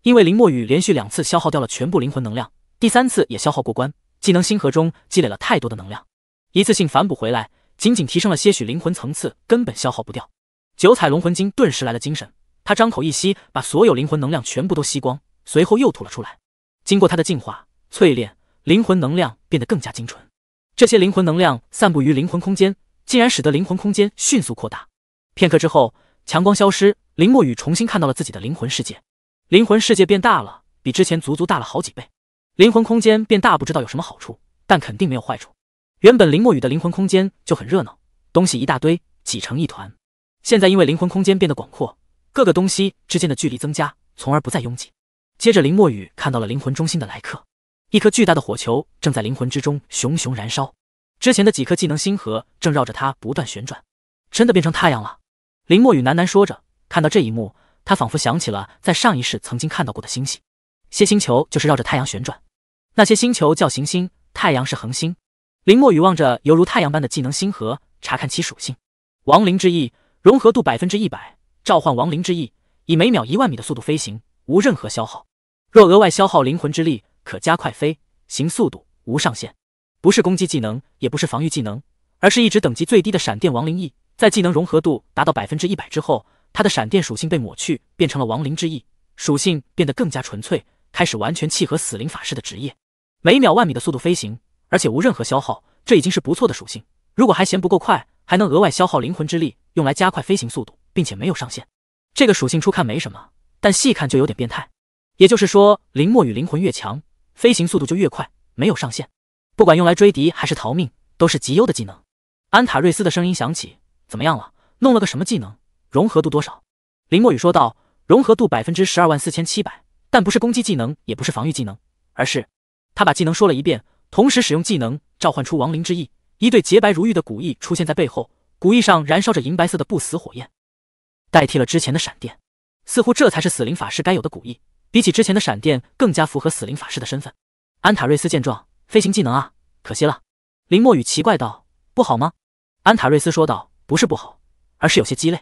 因为林墨雨连续两次消耗掉了全部灵魂能量。第三次也消耗过关，技能星河中积累了太多的能量，一次性反补回来，仅仅提升了些许灵魂层次，根本消耗不掉。九彩龙魂晶顿时来了精神，他张口一吸，把所有灵魂能量全部都吸光，随后又吐了出来。经过他的进化淬炼，灵魂能量变得更加精纯。这些灵魂能量散布于灵魂空间，竟然使得灵魂空间迅速扩大。片刻之后，强光消失，林墨雨重新看到了自己的灵魂世界，灵魂世界变大了，比之前足足大了好几倍。灵魂空间变大，不知道有什么好处，但肯定没有坏处。原本林墨雨的灵魂空间就很热闹，东西一大堆，挤成一团。现在因为灵魂空间变得广阔，各个东西之间的距离增加，从而不再拥挤。接着，林墨雨看到了灵魂中心的来客，一颗巨大的火球正在灵魂之中熊熊燃烧，之前的几颗技能星核正绕着它不断旋转。真的变成太阳了？林墨雨喃喃说着，看到这一幕，他仿佛想起了在上一世曾经看到过的星星，些星球就是绕着太阳旋转。那些星球叫行星，太阳是恒星。林墨雨望着犹如太阳般的技能星河，查看其属性：亡灵之翼，融合度百分之一百。召唤亡灵之翼，以每秒一万米的速度飞行，无任何消耗。若额外消耗灵魂之力，可加快飞行速度，无上限。不是攻击技能，也不是防御技能，而是一直等级最低的闪电亡灵翼。在技能融合度达到百分之一百之后，它的闪电属性被抹去，变成了亡灵之翼，属性变得更加纯粹。开始完全契合死灵法师的职业，每秒万米的速度飞行，而且无任何消耗，这已经是不错的属性。如果还嫌不够快，还能额外消耗灵魂之力用来加快飞行速度，并且没有上限。这个属性初看没什么，但细看就有点变态。也就是说，林墨雨灵魂越强，飞行速度就越快，没有上限。不管用来追敌还是逃命，都是极优的技能。安塔瑞斯的声音响起：“怎么样了？弄了个什么技能？融合度多少？”林墨雨说道：“融合度百分之十二万四千七百。”但不是攻击技能，也不是防御技能，而是他把技能说了一遍，同时使用技能召唤出亡灵之翼，一对洁白如玉的古翼出现在背后，古翼上燃烧着银白色的不死火焰，代替了之前的闪电，似乎这才是死灵法师该有的古翼，比起之前的闪电更加符合死灵法师的身份。安塔瑞斯见状，飞行技能啊，可惜了。林墨雨奇怪道：“不好吗？”安塔瑞斯说道：“不是不好，而是有些鸡肋。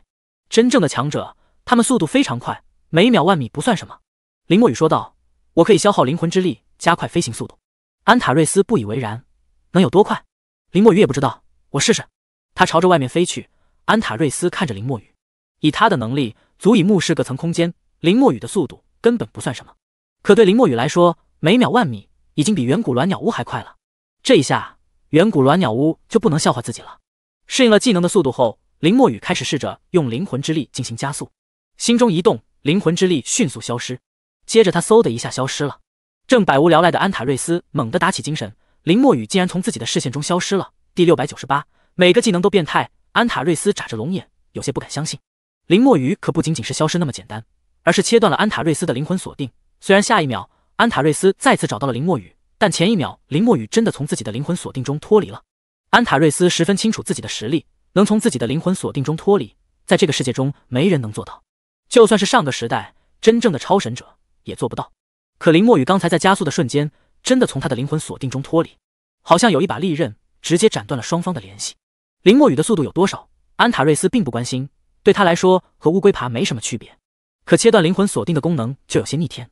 真正的强者，他们速度非常快，每秒万米不算什么。”林墨雨说道：“我可以消耗灵魂之力，加快飞行速度。”安塔瑞斯不以为然：“能有多快？”林墨雨也不知道。我试试。他朝着外面飞去。安塔瑞斯看着林墨雨，以他的能力足以目视各层空间，林墨雨的速度根本不算什么。可对林墨雨来说，每秒万米已经比远古卵鸟屋还快了。这一下，远古卵鸟屋就不能笑话自己了。适应了技能的速度后，林墨雨开始试着用灵魂之力进行加速。心中一动，灵魂之力迅速消失。接着他嗖的一下消失了，正百无聊赖的安塔瑞斯猛地打起精神，林墨雨竟然从自己的视线中消失了。第六百九十八，每个技能都变态。安塔瑞斯眨着龙眼，有些不敢相信，林墨雨可不仅仅是消失那么简单，而是切断了安塔瑞斯的灵魂锁定。虽然下一秒安塔瑞斯再次找到了林墨雨，但前一秒林墨雨真的从自己的灵魂锁定中脱离了。安塔瑞斯十分清楚自己的实力，能从自己的灵魂锁定中脱离，在这个世界中没人能做到，就算是上个时代真正的超神者。也做不到。可林墨雨刚才在加速的瞬间，真的从他的灵魂锁定中脱离，好像有一把利刃直接斩断了双方的联系。林墨雨的速度有多少？安塔瑞斯并不关心，对他来说和乌龟爬没什么区别。可切断灵魂锁定的功能就有些逆天，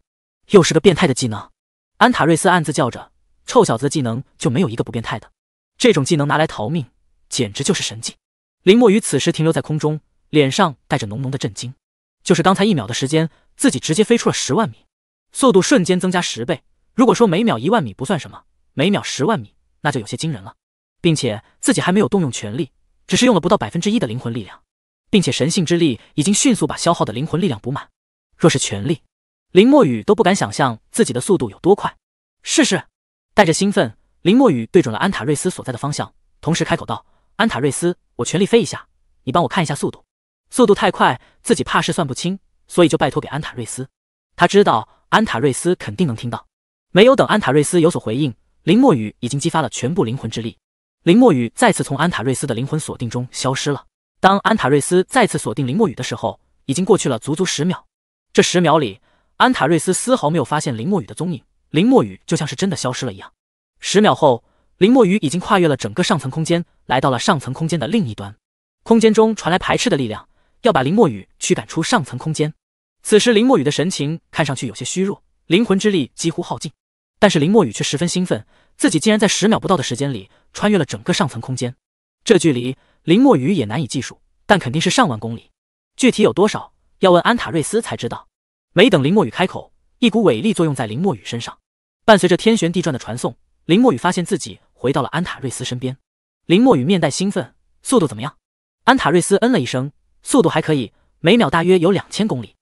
又是个变态的技能。安塔瑞斯暗自叫着：“臭小子的技能就没有一个不变态的，这种技能拿来逃命简直就是神技。”林墨雨此时停留在空中，脸上带着浓浓的震惊。就是刚才一秒的时间，自己直接飞出了十万米。速度瞬间增加十倍。如果说每秒一万米不算什么，每秒十万米那就有些惊人了。并且自己还没有动用全力，只是用了不到百分之一的灵魂力量，并且神性之力已经迅速把消耗的灵魂力量补满。若是全力，林墨雨都不敢想象自己的速度有多快。试试！带着兴奋，林墨雨对准了安塔瑞斯所在的方向，同时开口道：“安塔瑞斯，我全力飞一下，你帮我看一下速度。速度太快，自己怕是算不清，所以就拜托给安塔瑞斯。他知道。”安塔瑞斯肯定能听到。没有等安塔瑞斯有所回应，林墨雨已经激发了全部灵魂之力。林墨雨再次从安塔瑞斯的灵魂锁定中消失了。当安塔瑞斯再次锁定林墨雨的时候，已经过去了足足十秒。这十秒里，安塔瑞斯丝毫没有发现林墨雨的踪影，林墨雨就像是真的消失了一样。十秒后，林墨雨已经跨越了整个上层空间，来到了上层空间的另一端。空间中传来排斥的力量，要把林墨雨驱赶出上层空间。此时林墨雨的神情看上去有些虚弱，灵魂之力几乎耗尽，但是林墨雨却十分兴奋，自己竟然在十秒不到的时间里穿越了整个上层空间。这距离林墨雨也难以计数，但肯定是上万公里，具体有多少要问安塔瑞斯才知道。没等林墨雨开口，一股伟力作用在林墨雨身上，伴随着天旋地转的传送，林墨雨发现自己回到了安塔瑞斯身边。林墨雨面带兴奋：“速度怎么样？”安塔瑞斯嗯了一声：“速度还可以，每秒大约有两千公里。”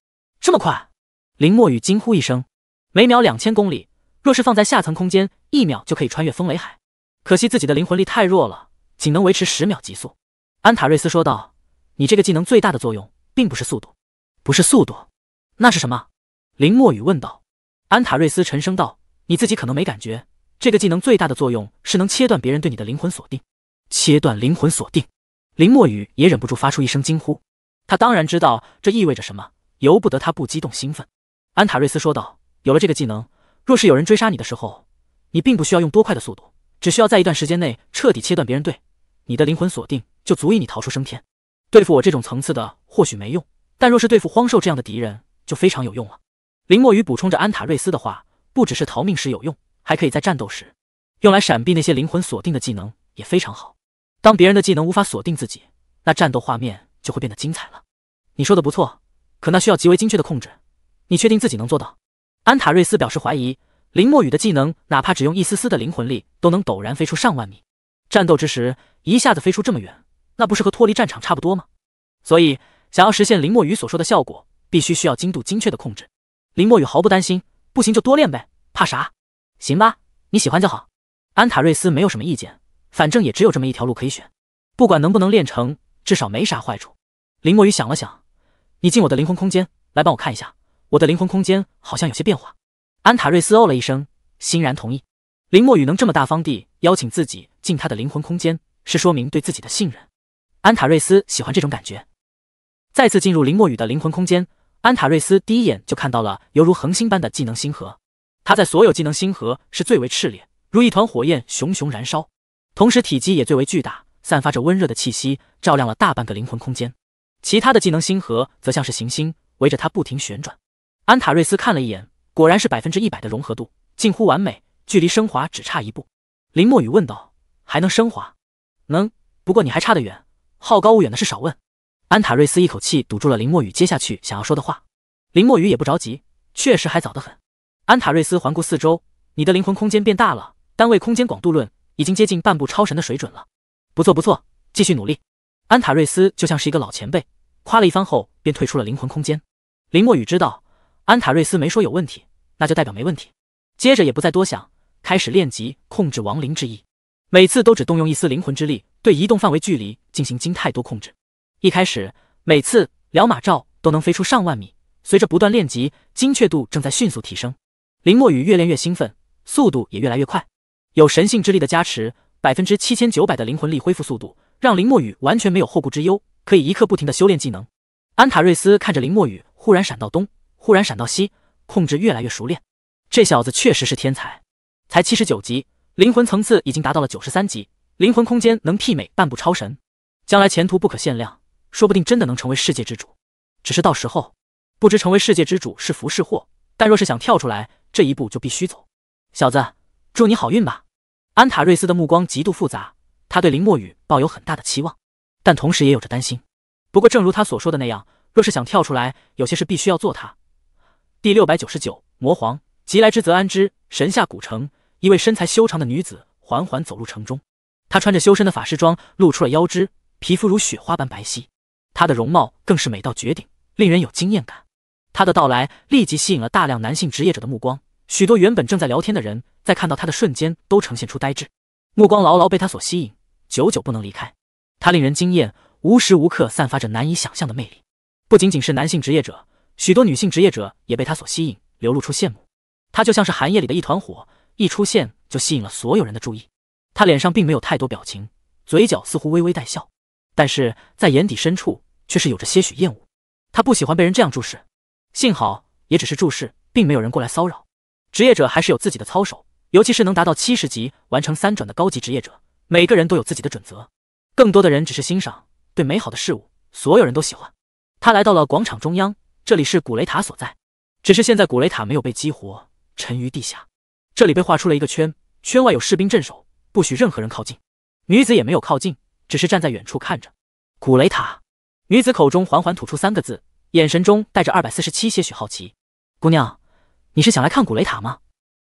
这么快！林墨雨惊呼一声，每秒两千公里，若是放在下层空间，一秒就可以穿越风雷海。可惜自己的灵魂力太弱了，仅能维持十秒极速。安塔瑞斯说道：“你这个技能最大的作用，并不是速度，不是速度，那是什么？”林墨雨问道。安塔瑞斯沉声道：“你自己可能没感觉，这个技能最大的作用是能切断别人对你的灵魂锁定。”切断灵魂锁定！林墨雨也忍不住发出一声惊呼。他当然知道这意味着什么。由不得他不激动兴奋，安塔瑞斯说道：“有了这个技能，若是有人追杀你的时候，你并不需要用多快的速度，只需要在一段时间内彻底切断别人对你的灵魂锁定，就足以你逃出升天。对付我这种层次的或许没用，但若是对付荒兽这样的敌人，就非常有用了。”林墨雨补充着安塔瑞斯的话：“不只是逃命时有用，还可以在战斗时用来闪避那些灵魂锁定的技能，也非常好。当别人的技能无法锁定自己，那战斗画面就会变得精彩了。”你说的不错。可那需要极为精确的控制，你确定自己能做到？安塔瑞斯表示怀疑。林墨雨的技能，哪怕只用一丝丝的灵魂力，都能陡然飞出上万米。战斗之时，一下子飞出这么远，那不是和脱离战场差不多吗？所以，想要实现林墨雨所说的效果，必须需要精度精确的控制。林墨雨毫不担心，不行就多练呗，怕啥？行吧，你喜欢就好。安塔瑞斯没有什么意见，反正也只有这么一条路可以选，不管能不能练成，至少没啥坏处。林墨雨想了想。你进我的灵魂空间，来帮我看一下，我的灵魂空间好像有些变化。安塔瑞斯哦了一声，欣然同意。林墨雨能这么大方地邀请自己进他的灵魂空间，是说明对自己的信任。安塔瑞斯喜欢这种感觉。再次进入林墨雨的灵魂空间，安塔瑞斯第一眼就看到了犹如恒星般的技能星河，他在所有技能星河是最为炽烈，如一团火焰熊熊燃烧，同时体积也最为巨大，散发着温热的气息，照亮了大半个灵魂空间。其他的技能星核则像是行星，围着它不停旋转。安塔瑞斯看了一眼，果然是百分之一百的融合度，近乎完美，距离升华只差一步。林墨雨问道：“还能升华？能，不过你还差得远。好高骛远的事少问。”安塔瑞斯一口气堵住了林墨雨接下去想要说的话。林墨雨也不着急，确实还早得很。安塔瑞斯环顾四周：“你的灵魂空间变大了，单位空间广度论已经接近半步超神的水准了。不错不错，继续努力。”安塔瑞斯就像是一个老前辈。夸了一番后，便退出了灵魂空间。林墨雨知道，安塔瑞斯没说有问题，那就代表没问题。接着也不再多想，开始练级，控制亡灵之翼。每次都只动用一丝灵魂之力，对移动范围距离进行精太多控制。一开始每次两马照都能飞出上万米，随着不断练级，精确度正在迅速提升。林墨雨越练越兴奋，速度也越来越快。有神性之力的加持，百分之七千九百的灵魂力恢复速度，让林墨雨完全没有后顾之忧。可以一刻不停的修炼技能。安塔瑞斯看着林墨雨，忽然闪到东，忽然闪到西，控制越来越熟练。这小子确实是天才，才七十九级，灵魂层次已经达到了九十三级，灵魂空间能媲美半步超神，将来前途不可限量，说不定真的能成为世界之主。只是到时候，不知成为世界之主是福是祸。但若是想跳出来，这一步就必须走。小子，祝你好运吧。安塔瑞斯的目光极度复杂，他对林墨雨抱有很大的期望。但同时也有着担心。不过，正如他所说的那样，若是想跳出来，有些事必须要做。他第六百九十九魔皇即来之则安之。神下古城，一位身材修长的女子缓缓走入城中。她穿着修身的法师装，露出了腰肢，皮肤如雪花般白皙。她的容貌更是美到绝顶，令人有惊艳感。她的到来立即吸引了大量男性职业者的目光，许多原本正在聊天的人，在看到她的瞬间都呈现出呆滞，目光牢牢被她所吸引，久久不能离开。他令人惊艳，无时无刻散发着难以想象的魅力。不仅仅是男性职业者，许多女性职业者也被他所吸引，流露出羡慕。他就像是寒夜里的一团火，一出现就吸引了所有人的注意。他脸上并没有太多表情，嘴角似乎微微带笑，但是在眼底深处却是有着些许厌恶。他不喜欢被人这样注视。幸好也只是注视，并没有人过来骚扰。职业者还是有自己的操守，尤其是能达到七十级、完成三转的高级职业者，每个人都有自己的准则。更多的人只是欣赏对美好的事物，所有人都喜欢。他来到了广场中央，这里是古雷塔所在。只是现在古雷塔没有被激活，沉于地下。这里被画出了一个圈，圈外有士兵镇守，不许任何人靠近。女子也没有靠近，只是站在远处看着古雷塔。女子口中缓缓吐出三个字，眼神中带着二百四十七些许好奇：“姑娘，你是想来看古雷塔吗？”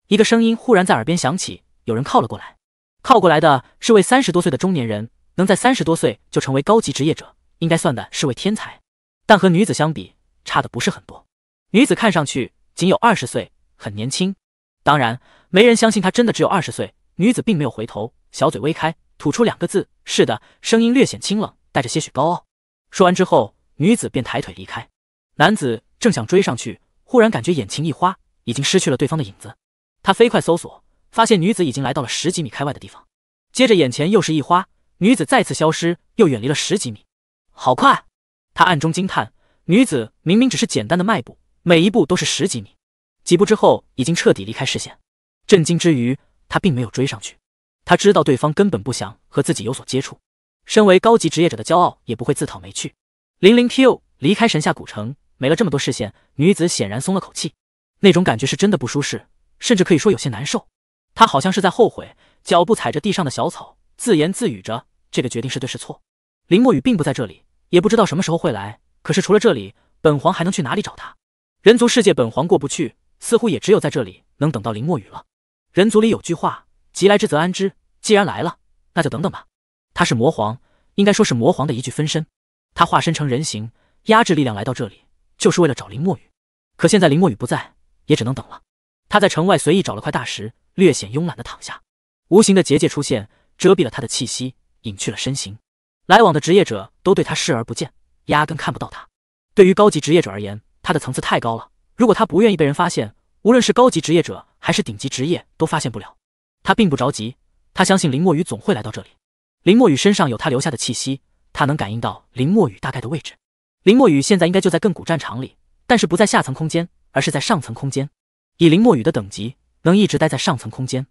一个声音忽然在耳边响起，有人靠了过来。靠过来的是位三十多岁的中年人。能在三十多岁就成为高级职业者，应该算的是位天才。但和女子相比，差的不是很多。女子看上去仅有二十岁，很年轻。当然，没人相信她真的只有二十岁。女子并没有回头，小嘴微开，吐出两个字：“是的。”声音略显清冷，带着些许高傲。说完之后，女子便抬腿离开。男子正想追上去，忽然感觉眼前一花，已经失去了对方的影子。他飞快搜索，发现女子已经来到了十几米开外的地方。接着，眼前又是一花。女子再次消失，又远离了十几米。好快！他暗中惊叹。女子明明只是简单的迈步，每一步都是十几米。几步之后，已经彻底离开视线。震惊之余，他并没有追上去。他知道对方根本不想和自己有所接触，身为高级职业者的骄傲也不会自讨没趣。零零 Q 离开神下古城，没了这么多视线，女子显然松了口气。那种感觉是真的不舒适，甚至可以说有些难受。她好像是在后悔，脚步踩着地上的小草，自言自语着。这个决定是对是错？林墨雨并不在这里，也不知道什么时候会来。可是除了这里，本皇还能去哪里找他？人族世界本皇过不去，似乎也只有在这里能等到林墨雨了。人族里有句话，即来之则安之。既然来了，那就等等吧。他是魔皇，应该说是魔皇的一具分身。他化身成人形，压制力量来到这里，就是为了找林墨雨。可现在林墨雨不在，也只能等了。他在城外随意找了块大石，略显慵懒的躺下。无形的结界出现，遮蔽了他的气息。隐去了身形，来往的职业者都对他视而不见，压根看不到他。对于高级职业者而言，他的层次太高了。如果他不愿意被人发现，无论是高级职业者还是顶级职业都发现不了。他并不着急，他相信林墨雨总会来到这里。林墨雨身上有他留下的气息，他能感应到林墨雨大概的位置。林墨雨现在应该就在亘古战场里，但是不在下层空间，而是在上层空间。以林墨雨的等级，能一直待在上层空间，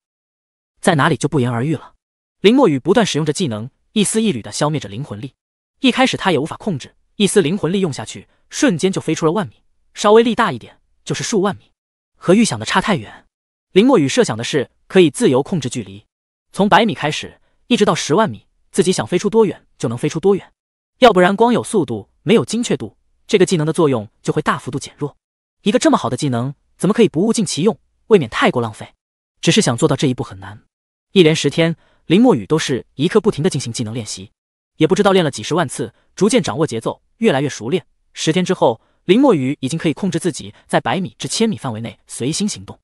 在哪里就不言而喻了。林墨雨不断使用着技能，一丝一缕的消灭着灵魂力。一开始他也无法控制，一丝灵魂力用下去，瞬间就飞出了万米，稍微力大一点就是数万米，和预想的差太远。林墨雨设想的是可以自由控制距离，从百米开始，一直到十万米，自己想飞出多远就能飞出多远。要不然光有速度没有精确度，这个技能的作用就会大幅度减弱。一个这么好的技能，怎么可以不物尽其用？未免太过浪费。只是想做到这一步很难。一连十天。林墨雨都是一刻不停的进行技能练习，也不知道练了几十万次，逐渐掌握节奏，越来越熟练。十天之后，林墨雨已经可以控制自己在百米至千米范围内随心行动，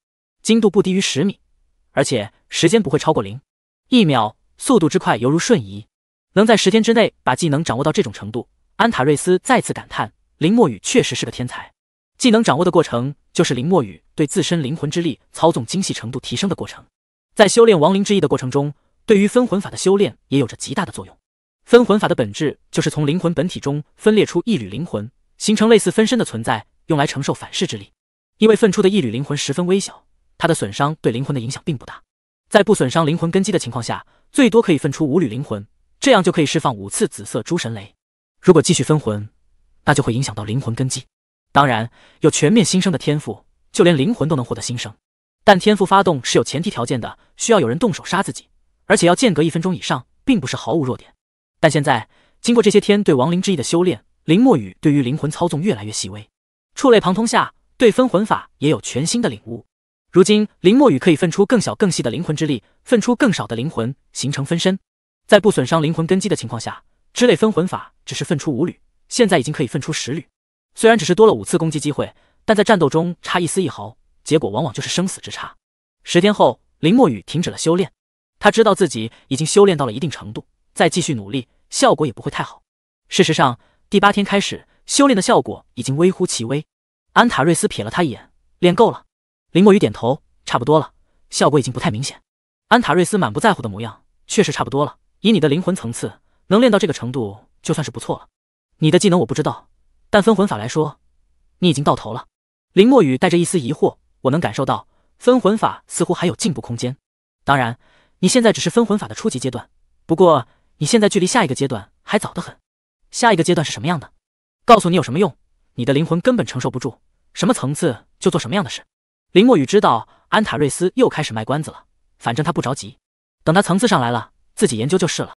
精度不低于十米，而且时间不会超过零一秒，速度之快犹如瞬移。能在十天之内把技能掌握到这种程度，安塔瑞斯再次感叹：林墨雨确实是个天才。技能掌握的过程，就是林墨雨对自身灵魂之力操纵精细程度提升的过程。在修炼亡灵之翼的过程中。对于分魂法的修炼也有着极大的作用。分魂法的本质就是从灵魂本体中分裂出一缕灵魂，形成类似分身的存在，用来承受反噬之力。因为分出的一缕灵魂十分微小，它的损伤对灵魂的影响并不大。在不损伤灵魂根基的情况下，最多可以分出五缕灵魂，这样就可以释放五次紫色诸神雷。如果继续分魂，那就会影响到灵魂根基。当然，有全面新生的天赋，就连灵魂都能获得新生。但天赋发动是有前提条件的，需要有人动手杀自己。而且要间隔一分钟以上，并不是毫无弱点。但现在经过这些天对亡灵之翼的修炼，林墨雨对于灵魂操纵越来越细微，触类旁通下，对分魂法也有全新的领悟。如今，林墨雨可以分出更小更细的灵魂之力，分出更少的灵魂，形成分身，在不损伤灵魂根基的情况下，之类分魂法只是分出五缕，现在已经可以分出十缕。虽然只是多了五次攻击机会，但在战斗中差一丝一毫，结果往往就是生死之差。十天后，林墨雨停止了修炼。他知道自己已经修炼到了一定程度，再继续努力效果也不会太好。事实上，第八天开始修炼的效果已经微乎其微。安塔瑞斯瞥了他一眼：“练够了？”林墨雨点头：“差不多了，效果已经不太明显。”安塔瑞斯满不在乎的模样：“确实差不多了。以你的灵魂层次，能练到这个程度就算是不错了。你的技能我不知道，但分魂法来说，你已经到头了。”林墨雨带着一丝疑惑：“我能感受到，分魂法似乎还有进步空间。当然。”你现在只是分魂法的初级阶段，不过你现在距离下一个阶段还早得很。下一个阶段是什么样的？告诉你有什么用？你的灵魂根本承受不住，什么层次就做什么样的事。林墨雨知道安塔瑞斯又开始卖关子了，反正他不着急，等他层次上来了，自己研究就是了。